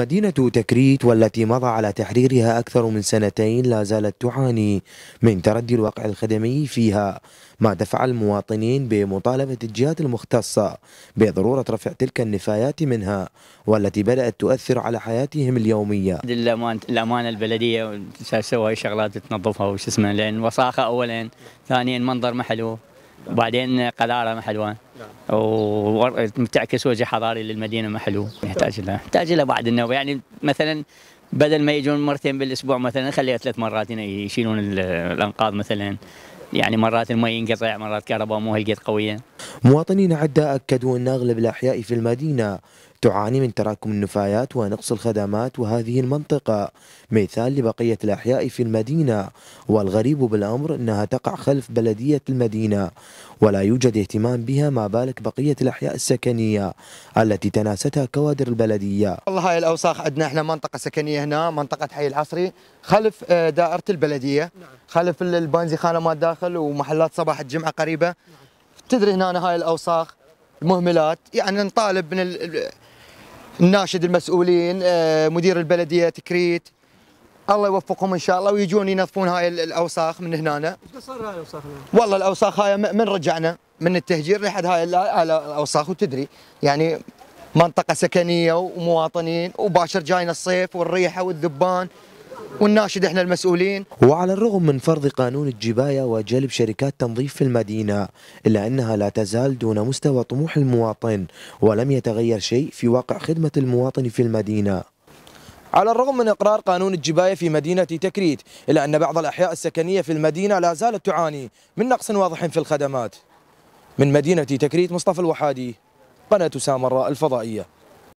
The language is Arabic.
مدينة تكريت والتي مضى على تحريرها أكثر من سنتين لا زالت تعاني من تردي الواقع الخدمي فيها ما دفع المواطنين بمطالبة الجهات المختصة بضرورة رفع تلك النفايات منها والتي بدأت تؤثر على حياتهم اليومية الأمانة البلدية سوى شغلات تنظفها وش اسمه لأن وساخة أولا ثانيا منظر محلو وبعدين قذاره ما حلوه نعم ومتعكس وجه حضاري للمدينه ما حلو يحتاج لها يحتاج لها بعد النوبه يعني مثلا بدل ما يجون مرتين بالاسبوع مثلا خليها ثلاث مرات يشيلون الانقاض مثلا يعني مرات المي ينقطع مرات كهرباء مو هالقد قويه مواطنين عدة أكدوا أن أغلب الأحياء في المدينة تعاني من تراكم النفايات ونقص الخدمات وهذه المنطقة مثال لبقية الأحياء في المدينة والغريب بالأمر أنها تقع خلف بلدية المدينة ولا يوجد اهتمام بها ما بالك بقية الأحياء السكنية التي تناستها كوادر البلدية والله هاي الأوساخ عندنا احنا منطقة سكنية هنا منطقة حي العصري خلف آه، دائرة البلدية نعم. خلف البنزيخانة ما داخل ومحلات صباح الجمعة قريبة تدري هنا هاي الأوساخ المهملات يعني نطالب من ناشد المسؤولين آه، مدير البلديه تكريت الله يوفقهم ان شاء الله ويجون ينظفون هاي الاوساخ من هنا ايش صار هاي الاوساخ والله الاوساخ هاي من رجعنا من التهجير لحد هاي الاوساخ وتدري يعني منطقه سكنيه ومواطنين وباشر جاينا الصيف والريحه والذبان والناشد احنا المسؤولين وعلى الرغم من فرض قانون الجبايه وجلب شركات تنظيف في المدينه الا انها لا تزال دون مستوى طموح المواطن ولم يتغير شيء في واقع خدمه المواطن في المدينه على الرغم من إقرار قانون الجباية في مدينة تكريت إلا أن بعض الأحياء السكنية في المدينة لا زالت تعاني من نقص واضح في الخدمات من مدينة تكريت مصطفى الوحادي قناة سامراء الفضائية